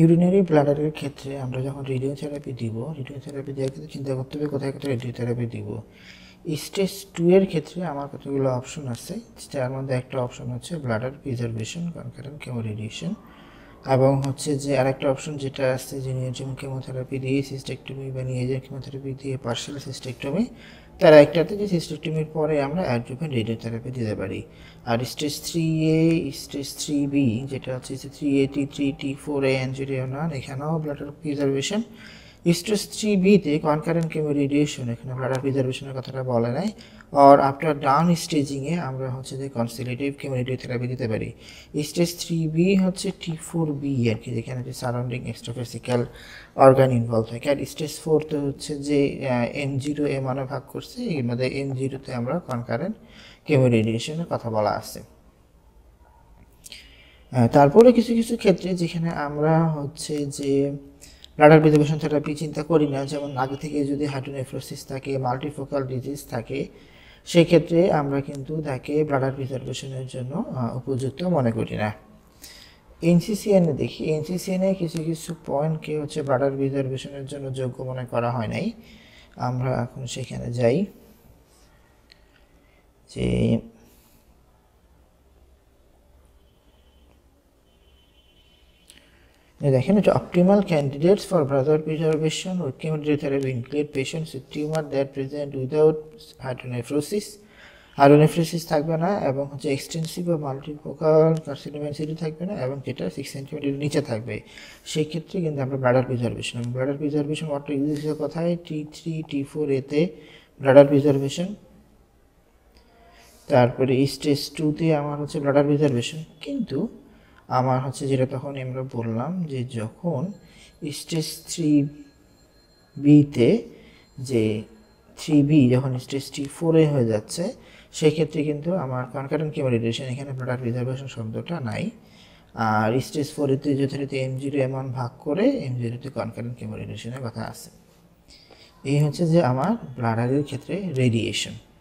urinary ব্লাডারের ক্ষেত্রে আমরা যখন রেডিওথেরাপি দিব রেডিওথেরাপি দেওয়ার ক্ষেত্রে চিন্তা করতে হবে কোথায় কোথায় রেডিওথেরাপি দিব স্টেজ টু এর ক্ষেত্রে আমার কতগুলো অপশন আছে যার মধ্যে একটা অপশন হচ্ছে ব্লাডার প্রিজার্ভেশন কারণ কেমন রেডিয়েশন এবং হচ্ছে যে আরেকটা অপশন যেটা আছে যে নির্জম কেমোথেরাপি দিয়ে সিস্টেকটমি বা নিয়েজের কেমোথেরাপি দিয়ে পার্শিয়াল সিস্টেকটমি তার একটাতে যে সিস্টেকটমির পরে আমরা অ্যাডজুভেন্ট রেডিওথেরাপি দিতে পারি আর stage three A stage three B যেটা হচ্ছে three A T three T four A অ্যাঞ্জুরিয়ান এখানেও ব্লাডার প্রিজার্ভেশন স্ট্রেস থ্রি বিতে কনকারেন্ট কেমোরেডিয়েশন এখানে ব্লাডার প্রিজার্ভেশনের কথাটা বলে নাই অর আফটার ডাউন স্টেজিংয়ে আমরা হচ্ছে যে কনসিলেটিভ কেমোরেডিও থেরাপি দিতে পারি স্টেজ থ্রি বি হচ্ছে টি ফোর বি আর কি যেখানে যে সারাউন্ডিং এক্সট্রাফেসিক্যাল অর্গান ইনভলভ থাকে আর স্টেজ ফোরতে হচ্ছে যে এম জিরো এম ওয়ানে ভাগ করছে এর মধ্যে এম জিরোতে আমরা কনকারেন্ট কেমোরেডিয়েশনের কথা বলা আছে তারপরে কিছু কিছু ক্ষেত্রে যেখানে আমরা হচ্ছে যে রাডার প্রিজার্ভেশন থেরাপি চিন্তা করি না যেমন আগে থেকে যদি হাইটোনেফ্রোসিস থাকে মাল্টিফোকাল ডিজিজ থাকে সেক্ষেত্রে আমরা কিন্তু তাকে ব্লাডার প্রিজার্ভেশনের জন্য উপযুক্ত মনে করি না এনসিসিএনে দেখি এনসিসিএনে কিছু কিছু পয়েন্টকে হচ্ছে ব্লাডার প্রিজার্ভেশনের জন্য যোগ্য মনে করা হয় নাই আমরা এখন সেখানে যাই যে দেখেন যে optimal candidates for bladder preservation with chemotherapy include patients with tumour that present without hydronephrosis hydronephrosis থাকবে না এবং হচ্ছে এক্সটেন্সিভ বা মাল্টিফোকাল কার্সিনোমেন্সিটি থাকবে না এবং যেটা সিক্স সেন্টিমিটার নিচে থাকবে সেই ক্ষেত্রে কিন্তু আমরা bladder preservation bladder preservation use ইউজের কথায় টি থ্রি টি ফোর এতে ব্রাডার প্রিজার্ভেশন তারপরে স্টেজ টুতে আমার হচ্ছে ব্রাডার প্রিজার্ভেশন কিন্তু আমার হচ্ছে যেটা তখন আমরা বললাম যে যখন স্টেজ থ্রি বিতে যে থ্রি বি যখন স্টেজ থ্রি ফোরে হয়ে যাচ্ছে সেক্ষেত্রে কিন্তু আমার কনকারেন্ট কেমোডিটেশন এখানে প্রোডাক্ট রিজার্ভেশন শব্দটা নাই আর স্টেজ ফোরেতে যথারীতি এম জিরো এমন ভাগ করে এম জিরোতে কনকারেন্ট কেমোডিটেশনের কথা আছে এই হচ্ছে যে আমার ব্লাডারের ক্ষেত্রে রেডিয়েশন